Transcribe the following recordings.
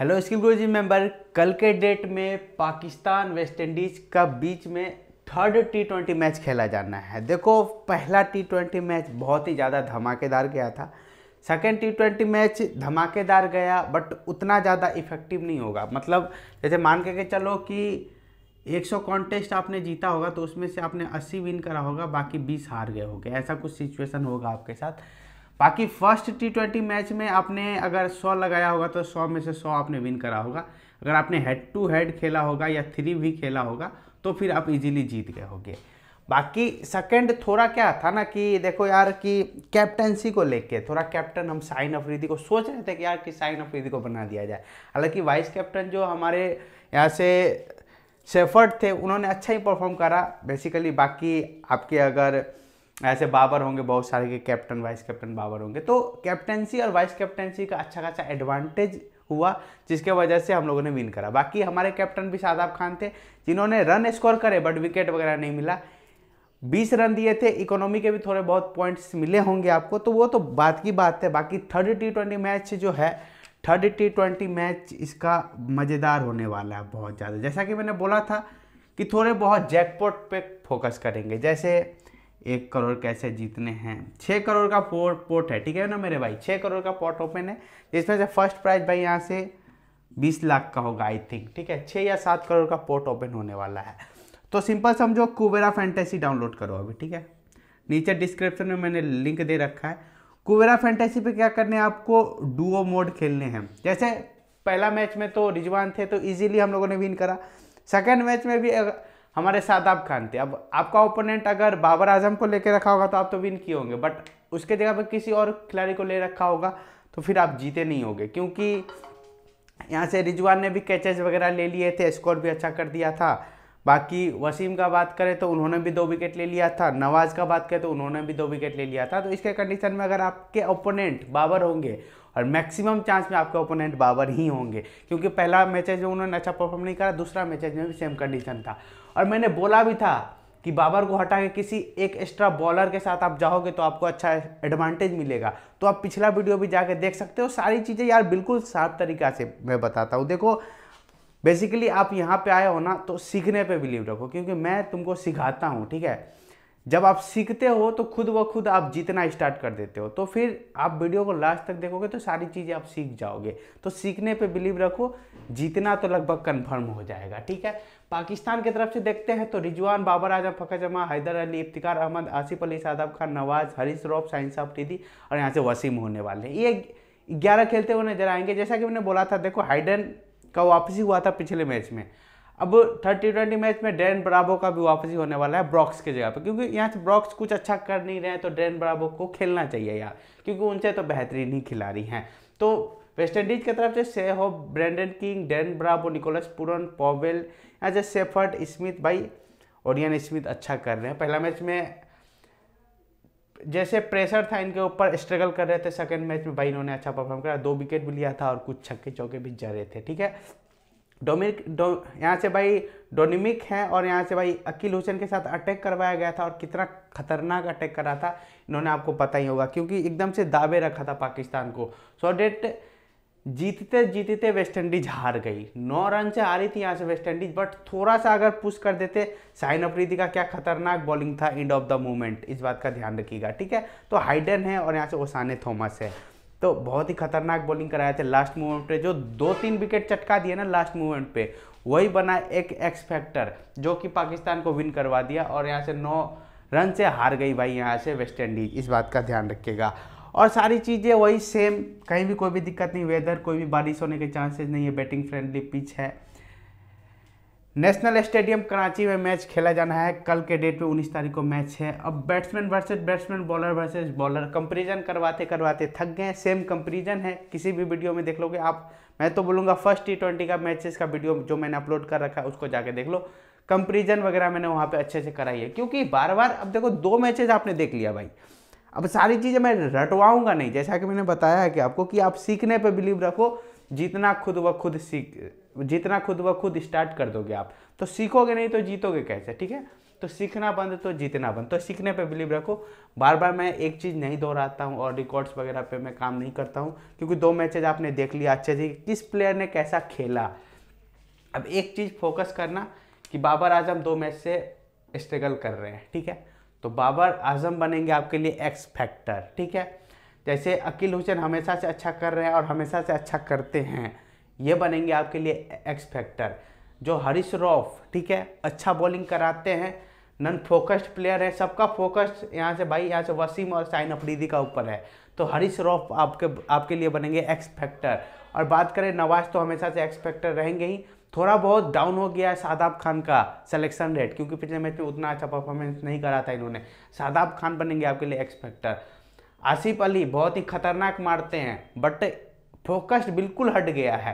hello skill गुरु जी member कल के डेट में पाकिस्तान वेस्ट इंडीज का बीच में थर्ड टी ट्वेंटी मैच खेला जाना है देखो पहला टी ट्वेंटी मैच बहुत ही ज़्यादा धमाकेदार गया था सेकेंड टी ट्वेंटी मैच धमाकेदार गया बट उतना ज़्यादा इफेक्टिव नहीं होगा मतलब जैसे मान के चलो कि 100 कॉन्टेस्ट आपने जीता होगा तो उसमें से आपने 80 विन करा होगा बाकी 20 हार गए होंगे ऐसा कुछ सिचुएशन होगा आपके साथ बाकी फर्स्ट टी ट्वेंटी मैच में आपने अगर सौ लगाया होगा तो सौ में से सौ आपने विन करा होगा अगर आपने हेड टू हेड खेला होगा या थ्री भी खेला होगा तो फिर आप इजीली जीत गए होगे बाकी सेकंड थोड़ा क्या था ना कि देखो यार कि कैप्टनसी को लेके थोड़ा कैप्टन हम साइन अफरीदी को सोच रहे थे कि यार कि साइन अफरीदी को बना दिया जाए हालांकि वाइस कैप्टन जो हमारे यहाँ से सेफर्ड थे उन्होंने अच्छा ही परफॉर्म करा बेसिकली बाकी आपके अगर ऐसे बाबर होंगे बहुत सारे के कैप्टन वाइस कैप्टन बाबर होंगे तो कैप्टनसी और वाइस कैप्टनसी का अच्छा खासा एडवांटेज हुआ जिसके वजह से हम लोगों ने विन करा बाकी हमारे कैप्टन भी शादाब खान थे जिन्होंने रन स्कोर करे बट विकेट वगैरह नहीं मिला बीस रन दिए थे इकोनॉमी के भी थोड़े बहुत पॉइंट्स मिले होंगे आपको तो वो तो बात की बात है बाकी थर्ड टी ट्वेंटी मैच जो है थर्ड टी ट्वेंटी मैच इसका मज़ेदार होने वाला है बहुत ज़्यादा जैसा कि मैंने बोला था कि थोड़े बहुत जैकपॉट पे फोकस करेंगे जैसे एक करोड़ कैसे जीतने हैं छः करोड़ का पोर पोर्ट है ठीक है ना मेरे भाई छः करोड़ का पोर्ट ओपन है जिसमें से फर्स्ट प्राइज भाई यहाँ से बीस लाख का होगा आई थिंक ठीक है छः या सात करोड़ का पोर्ट ओपन होने वाला है तो सिंपल समझो कुबेरा फैंटेसी डाउनलोड करो अभी ठीक है नीचे डिस्क्रिप्शन में मैंने लिंक दे रखा है कुबेरा फैंटेसी पे क्या करने हैं आपको डुओ मोड खेलने हैं जैसे पहला मैच में तो रिजवान थे तो इजीली हम लोगों ने विन करा सेकेंड मैच में भी हमारे शादाब खान थे अब आपका ओपोनेंट अगर बाबर आजम को लेकर रखा होगा तो आप तो विन किए होंगे बट उसके जगह पर किसी और खिलाड़ी को ले रखा होगा तो फिर आप जीते नहीं होंगे क्योंकि यहाँ से रिजवान ने भी कैचेज वगैरह ले लिए थे स्कोर भी अच्छा कर दिया था बाकी वसीम का बात करें तो उन्होंने भी दो विकेट ले लिया था नवाज़ का बात करें तो उन्होंने भी दो विकेट ले लिया था तो इसके कंडीशन में अगर आपके ओपोनेंट बाबर होंगे और मैक्सिमम चांस में आपके ओपोनेंट बाबर ही होंगे क्योंकि पहला मैच जो उन्होंने अच्छा परफॉर्म नहीं करा दूसरा मैच में भी सेम कंडीशन था और मैंने बोला भी था कि बाबर को हटा के किसी एक एक्स्ट्रा बॉलर के साथ आप जाओगे तो आपको अच्छा एडवांटेज मिलेगा तो आप पिछला वीडियो भी जाके देख सकते हो सारी चीज़ें यार बिल्कुल साफ तरीका से मैं बताता हूँ देखो बेसिकली आप यहाँ पे आए हो ना तो सीखने पे बिलीव रखो क्योंकि मैं तुमको सिखाता हूँ ठीक है जब आप सीखते हो तो खुद ब खुद आप जीतना स्टार्ट कर देते हो तो फिर आप वीडियो को लास्ट तक देखोगे तो सारी चीज़ें आप सीख जाओगे तो सीखने पे बिलीव रखो जीतना तो लगभग कन्फर्म हो जाएगा ठीक है पाकिस्तान की तरफ से देखते हैं तो रिजवान बाबर आजम फकर जमा हैदर अली इफ्तिकार अहमद आसिफ अली शादाब खान नवाज हरीश रॉफ साइन साहब टीदी और यहाँ से वसीम होने वाले हैं ये ग्यारह खेलते हुए नजर आएंगे जैसा कि मैंने बोला था देखो हाइडन का वापसी हुआ था पिछले मैच में अब थर्टी ट्वेंटी मैच में डैन ब्राबो का भी वापसी होने वाला है ब्रॉक्स की जगह पर क्योंकि यहाँ से ब्रॉक्स कुछ अच्छा कर नहीं रहे हैं तो डैन ब्राबो को खेलना चाहिए यार क्योंकि उनसे तो बेहतरीन ही खिलाड़ी हैं तो वेस्ट इंडीज की तरफ से से हो Brandon King Dwayne Bravo Nicholas Pooran Powell यहाँ से सेफर्ट स्मिथ भाई ओरियन स्मिथ अच्छा कर रहे हैं पहला मैच में जैसे प्रेशर था इनके ऊपर स्ट्रगल कर रहे थे सेकंड मैच में भाई इन्होंने अच्छा परफॉर्म करा दो विकेट भी लिया था और कुछ छक्के चौके भी जा रहे थे ठीक है डोमिक डो यहाँ से भाई डोनिमिक हैं और यहाँ से भाई अकील हुसैन के साथ अटैक करवाया गया था और कितना खतरनाक अटैक करा था इन्होंने आपको पता ही होगा क्योंकि एकदम से दावे रखा था पाकिस्तान को सो डेट जीतते जीतते वेस्ट इंडीज हार गई नौ रन से हारी थी यहाँ से वेस्ट इंडीज बट थोड़ा सा अगर पुश कर देते साइन अफरीदी का क्या खतरनाक बॉलिंग था एंड ऑफ द मोमेंट इस बात का ध्यान रखिएगा ठीक है तो हाइडन है और यहाँ से ओसाने थॉमस है तो बहुत ही खतरनाक बॉलिंग कराए थे लास्ट मूवमेंट पे जो दो तीन विकेट चटका दिए ना लास्ट मूवमेंट पे वही बना एक एक्स फैक्टर जो कि पाकिस्तान को विन करवा दिया और यहाँ से नौ रन से हार गई भाई यहाँ से वेस्ट इंडीज इस बात का ध्यान रखिएगा और सारी चीज़ें वही सेम कहीं भी कोई भी दिक्कत नहीं वेदर कोई भी बारिश होने के चांसेज नहीं है बैटिंग फ्रेंडली पिच है नेशनल स्टेडियम कराची में मैच खेला जाना है कल के डेट में 19 तारीख को मैच है अब batsman versus batsman bowler versus bowler comparison करवाते करवाते थक गए सेम कंपेरिजन है किसी भी वीडियो में देख लोगे आप मैं तो बोलूँगा फर्स्ट टी ट्वेंटी का मैचेस का वीडियो जो मैंने अपलोड कर रखा है उसको जाके देख लो कंपेरिजन वगैरह मैंने वहाँ पर अच्छे से कराई है क्योंकि बार बार अब देखो दो मैचेज आपने देख लिया भाई अब सारी चीज़ें मैं रटवाऊँगा नहीं जैसा कि मैंने बताया है कि आपको कि आप सीखने पर बिलीव रखो जितना खुद व खुद सीख जितना खुद व खुद स्टार्ट कर दोगे आप तो सीखोगे नहीं तो जीतोगे कैसे ठीक है तो सीखना बंद तो जीतना बंद तो सीखने पे बिलीव रखो बार बार मैं एक चीज़ नहीं दोहराता हूँ और रिकॉर्ड्स वगैरह पे मैं काम नहीं करता हूँ क्योंकि दो मैचेज आपने देख लिया अच्छे से किस प्लेयर ने कैसा खेला अब एक चीज़ फोकस करना कि बाबर आजम दो मैच से स्ट्रगल कर रहे हैं ठीक है तो बाबर आजम बनेंगे आपके लिए एक्स फैक्टर ठीक है जैसे अकील हुसैन हमेशा से अच्छा कर रहे हैं और हमेशा से अच्छा करते हैं ये बनेंगे आपके लिए एक्स फैक्टर जो हरीश रॉफ ठीक है अच्छा बॉलिंग कराते हैं नन फोकस्ड प्लेयर है सबका फोकस यहाँ से भाई यहाँ से वसीम और साइन अफरीदी का ऊपर है तो हरीश रॉफ आपके आपके लिए बनेंगे एक्स फैक्टर और बात करें नवाज तो हमेशा से एक्स फैक्टर रहेंगे ही थोड़ा बहुत डाउन हो गया है शादाब खान का सिलेक्शन रेट क्योंकि पिछले मैच में उतना अच्छा परफॉर्मेंस नहीं करा था इन्होंने शादाब खान बनेंगे आपके लिए एक्स फैक्टर आसिफ अली बहुत ही खतरनाक मारते हैं बट फोकस बिल्कुल हट गया है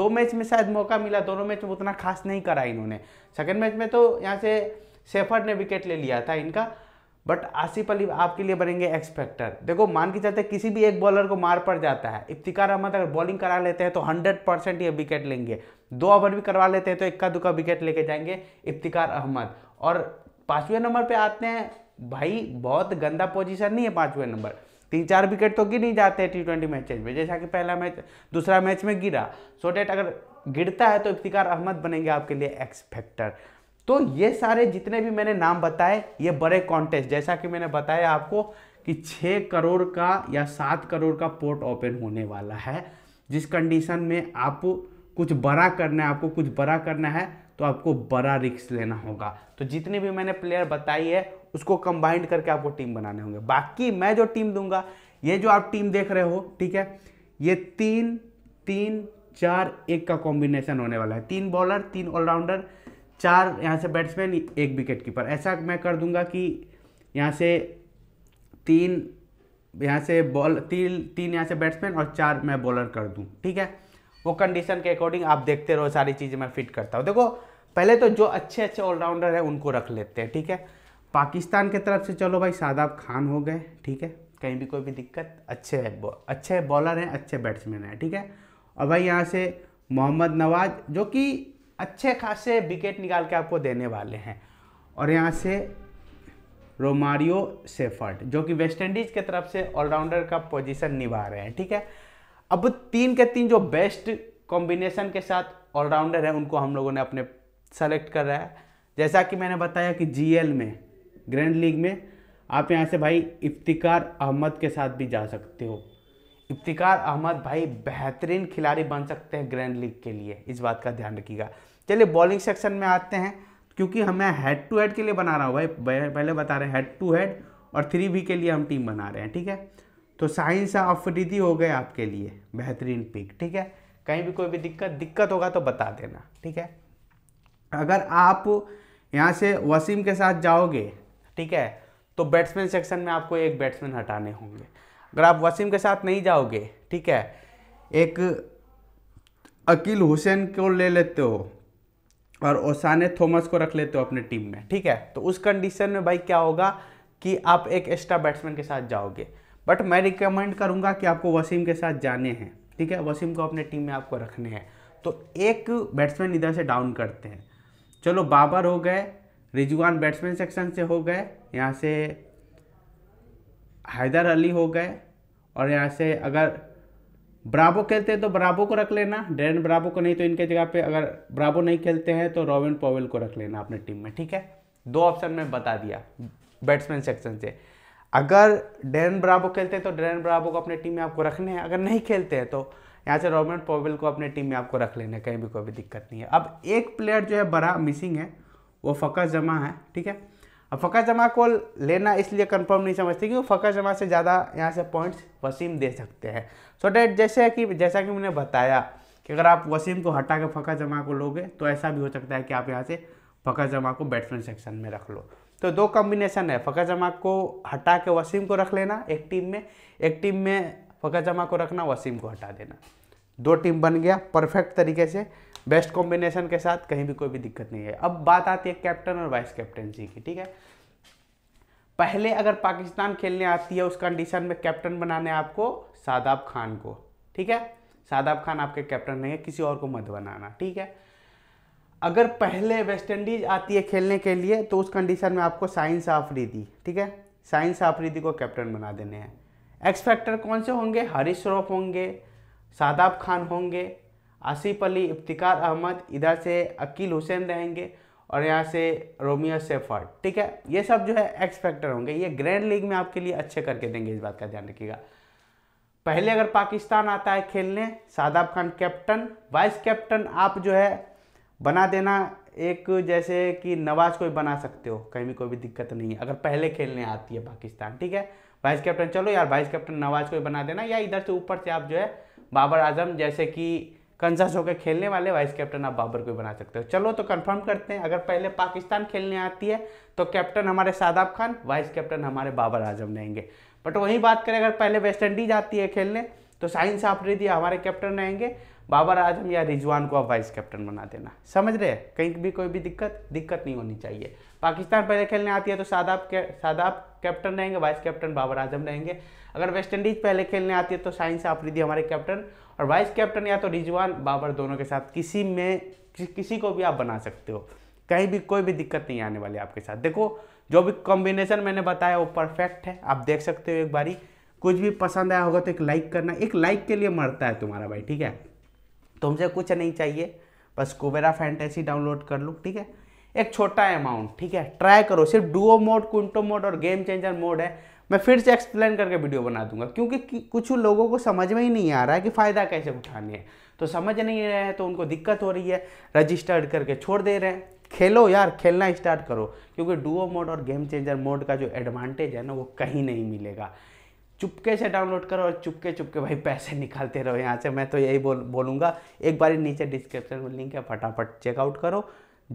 दो मैच में शायद मौका मिला दोनों मैच में उतना खास नहीं करा इन्होंने सेकेंड मैच में तो यहाँ से सेफर ने विकेट ले लिया था इनका बट आसिफ अली आपके लिए बनेंगे एक्सपेक्टर देखो मान के चलते किसी भी एक बॉलर को मार पड़ जाता है इफ्तिकार अहमद अगर बॉलिंग करा लेते हैं तो 100 परसेंट ये विकेट लेंगे दो ओवर भी करवा लेते हैं तो इक्का दुक्का विकेट लेके जाएंगे इफ्तिकार अहमद और पाँचवें नंबर पे आते हैं भाई बहुत गंदा पोजीशन नहीं है पाँचवें नंबर तीन चार विकेट तो गिर ही जाते हैं टी ट्वेंटी मैचेज में जैसा कि पहला मैच दूसरा मैच में गिरा सो डेट अगर गिरता है तो इफ्तिकार अहमद बनेंगे आपके लिए एक्स फैक्टर तो ये सारे जितने भी मैंने नाम बताए ये बड़े कॉन्टेस्ट जैसा कि मैंने बताया आपको कि छः करोड़ का या सात करोड़ का पोर्ट ओपन होने वाला है जिस कंडीशन में आप कुछ बड़ा करना है आपको कुछ बड़ा करना है तो आपको बड़ा रिक्स लेना होगा तो जितने भी मैंने प्लेयर बताई है उसको कंबाइंड करके आपको टीम बनाने होंगे बाकी मैं जो टीम दूंगा ये जो आप टीम देख रहे हो ठीक है ये तीन तीन चार एक का कॉम्बिनेशन होने वाला है तीन बॉलर तीन ऑलराउंडर चार यहाँ से बैट्समैन एक विकेट कीपर ऐसा मैं कर दूंगा कि यहाँ से तीन यहाँ से बॉल तीन तीन यहाँ से बैट्समैन और चार मैं बॉलर कर दूँ ठीक है वो कंडीशन के अकॉर्डिंग आप देखते रहो सारी चीज़ें मैं फिट करता हूँ देखो पहले तो जो अच्छे अच्छे ऑलराउंडर हैं उनको रख लेते हैं ठीक है पाकिस्तान के तरफ से चलो भाई शादाब खान हो गए ठीक है कहीं भी कोई भी दिक्कत अच्छे अच्छे बॉलर हैं अच्छे बैट्समैन हैं ठीक है और भाई यहाँ से मोहम्मद नवाज जो कि अच्छे खासे विकेट निकाल के आपको देने वाले हैं और यहाँ से रोमारियो सेफर्ट जो कि वेस्ट इंडीज़ के तरफ से ऑलराउंडर का पोजीशन निभा रहे हैं ठीक है अब तीन के तीन जो बेस्ट कॉम्बिनेशन के साथ ऑलराउंडर हैं उनको हम लोगों ने अपने सेलेक्ट कर रहा है जैसा कि मैंने बताया कि जीएल में ग्रैंड लीग में आप यहाँ से भाई इफ्तिकार अहमद के साथ भी जा सकते हो इफ्तिकार अहमद भाई बेहतरीन खिलाड़ी बन सकते हैं ग्रैंड लीग के लिए इस बात का ध्यान रखिएगा चलिए बॉलिंग सेक्शन में आते हैं क्योंकि हमें हेड टू हेड के लिए बना रहा हूँ भाई पहले बता रहे हैं हेड टू हेड और थ्री बी के लिए हम टीम बना रहे हैं ठीक है तो साइन शाह अफरीदी हो गए आपके लिए बेहतरीन पिक ठीक है कहीं भी कोई भी दिक्कत दिक्कत होगा तो बता देना ठीक है अगर आप यहाँ से वसीम के साथ जाओगे ठीक है तो बैट्समैन सेक्शन में आपको एक बैट्समैन हटाने होंगे अगर आप वसीम के साथ नहीं जाओगे ठीक है एक अकील हुसैन को ले लेते हो और ओसाने थॉमस को रख लेते हो अपने टीम में ठीक है तो उस कंडीशन में भाई क्या होगा कि आप एक एक्स्ट्रा बैट्समैन के साथ जाओगे बट मैं रिकमेंड करूँगा कि आपको वसीम के साथ जाने हैं ठीक है वसीम को अपने टीम में आपको रखने हैं तो एक बैट्समैन इधर से डाउन करते हैं चलो बाबर हो गए रिजवान बैट्समैन सेक्शन से हो गए यहाँ से हैदर अली हो गए और यहाँ से अगर ब्राबो खेलते हैं तो ब्राबो को रख लेना डेरन ब्राबो को नहीं तो इनके जगह पे अगर ब्राबो नहीं खेलते हैं तो रॉबिन पॉवेल को रख लेना अपने टीम में ठीक है दो ऑप्शन में बता दिया बैट्समैन सेक्शन से अगर डेरन ब्राबो खेलते हैं तो डेरन ब्राबो को अपने टीम में आपको रखने हैं अगर नहीं खेलते हैं तो यहाँ से रॉबर्ट पोवेल को अपने टीम में आपको रख लेना कहीं भी कोई भी दिक्कत नहीं है अब एक प्लेयर जो है बड़ा मिसिंग है वो फ़कर जमा है ठीक है अब फ़कर जमा को लेना इसलिए कंफर्म नहीं समझते क्योंकि वो जमा से ज़्यादा यहाँ से पॉइंट्स वसीम दे सकते हैं सो so डेट जैसे कि जैसा कि मैंने बताया कि अगर आप वसीम को हटा के फ़कर जमा को लोगे तो ऐसा भी हो सकता है कि आप यहाँ से फ़कर जमा को बैट्समैन सेक्शन में रख लो तो दो कॉम्बिनेशन है फकर जमा को हटा के वसीम को रख लेना एक टीम में एक टीम में फकर जमा को रखना वसीम को हटा देना दो टीम बन गया परफेक्ट तरीके से बेस्ट कॉम्बिनेशन के साथ कहीं भी कोई भी दिक्कत नहीं है अब बात आती है कैप्टन और वाइस कैप्टनसी की ठीक है पहले अगर पाकिस्तान खेलने आती है उस कंडीशन में कैप्टन बनाने आपको शादाब खान को ठीक है शादाब खान आपके कैप्टन नहीं है किसी और को मत बनाना ठीक है अगर पहले वेस्ट इंडीज आती है खेलने के लिए तो उस कंडीशन में आपको साइंस आफरीदी ठीक है साइंस आफरीदी को कैप्टन बना देने हैं एक्स फैक्टर कौन से होंगे हरीश श्रॉफ होंगे शादाब खान होंगे आसिफ अली इफ्तिकार अहमद इधर से अकील हुसैन रहेंगे और यहाँ से रोमियो सेफर्ड ठीक है ये सब जो है एक्स फैक्टर होंगे ये ग्रैंड लीग में आपके लिए अच्छे करके देंगे इस बात का ध्यान रखिएगा पहले अगर पाकिस्तान आता है खेलने Shadab Khan captain vice captain आप जो है बना देना एक जैसे कि नवाज कोई बना सकते हो कहीं भी कोई भी दिक्कत नहीं है अगर पहले खेलने आती है पाकिस्तान ठीक है वाइस कैप्टन चलो यार वाइस कैप्टन नवाज को ही बना देना या इधर से ऊपर से आप जो है बाबर आजम जैसे कि कंजस होकर खेलने वाले वाइस कैप्टन आप बाबर को बना सकते हो चलो तो कंफर्म करते हैं अगर पहले पाकिस्तान खेलने आती है तो कैप्टन हमारे शादाब खान वाइस कैप्टन हमारे बाबर आजम रहेंगे बट वही बात करें अगर पहले वेस्ट इंडीज आती है खेलने तो साइंस आप रेदिया हमारे कैप्टन रहेंगे बाबर आजम या रिजवान को आप वाइस कैप्टन बना देना समझ रहे हैं कहीं भी कोई भी दिक्कत दिक्कत नहीं होनी चाहिए पाकिस्तान पहले खेलने आती है तो शादाब के सादाब कैप्टन रहेंगे वाइस कैप्टन बाबर आजम रहेंगे अगर वेस्ट इंडीज पहले खेलने आती है तो साइंस आफरीदी हमारे कैप्टन और वाइस कैप्टन या तो रिजवान बाबर दोनों के साथ किसी में कि, किसी को भी आप बना सकते हो कहीं भी कोई भी दिक्कत नहीं आने वाली आपके साथ देखो जो भी कॉम्बिनेशन मैंने बताया वो परफेक्ट है आप देख सकते हो एक बारी कुछ भी पसंद आया होगा तो एक लाइक करना एक लाइक के लिए मरता है तुम्हारा भाई ठीक है तुमसे कुछ नहीं चाहिए बस कुबेरा फैंटेसी डाउनलोड कर लो ठीक है एक छोटा अमाउंट ठीक है ट्राई करो सिर्फ डुओ मोड कुंटो मोड और गेम चेंजर मोड है मैं फिर से एक्सप्लेन करके वीडियो बना दूंगा क्योंकि कुछ लोगों को समझ में ही नहीं आ रहा है कि फ़ायदा कैसे उठानी है तो समझ नहीं रहे हैं तो उनको दिक्कत हो रही है रजिस्टर्ड करके छोड़ दे रहे हैं खेलो यार खेलना स्टार्ट करो क्योंकि डुओ मोड और गेम चेंजर मोड का जो एडवांटेज है ना वो कहीं नहीं मिलेगा चुपके से डाउनलोड करो और चुपके चुपके भाई पैसे निकालते रहो यहाँ से मैं तो यही बोल बोलूँगा एक बार नीचे डिस्क्रिप्शन में लिंक है फटाफट चेकआउट करो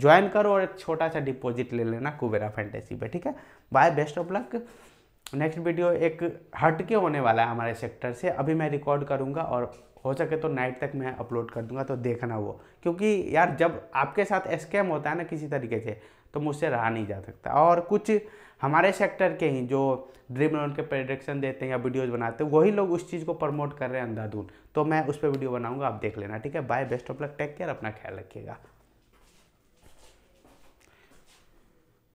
ज्वाइन करो और एक छोटा सा डिपॉजिट ले लेना कुबेरा फैंटेसी पे ठीक है bye best of luck next video एक हट के होने वाला है हमारे सेक्टर से अभी मैं रिकॉर्ड करूँगा और हो सके तो नाइट तक मैं अपलोड कर दूंगा तो देखना वो क्योंकि यार जब आपके साथ स्कैम होता है ना किसी तरीके से तो मुझसे रहा नहीं जा सकता और कुछ हमारे सेक्टर के ही जो ड्रीम इलेवन के प्रेडिक्शन देते हैं या वीडियोज़ बनाते हैं वही लोग उस चीज़ को प्रमोट कर रहे हैं अंधाधुन तो मैं उस पर वीडियो बनाऊँगा आप देख लेना ठीक है bye best of luck take care अपना ख्याल रखिएगा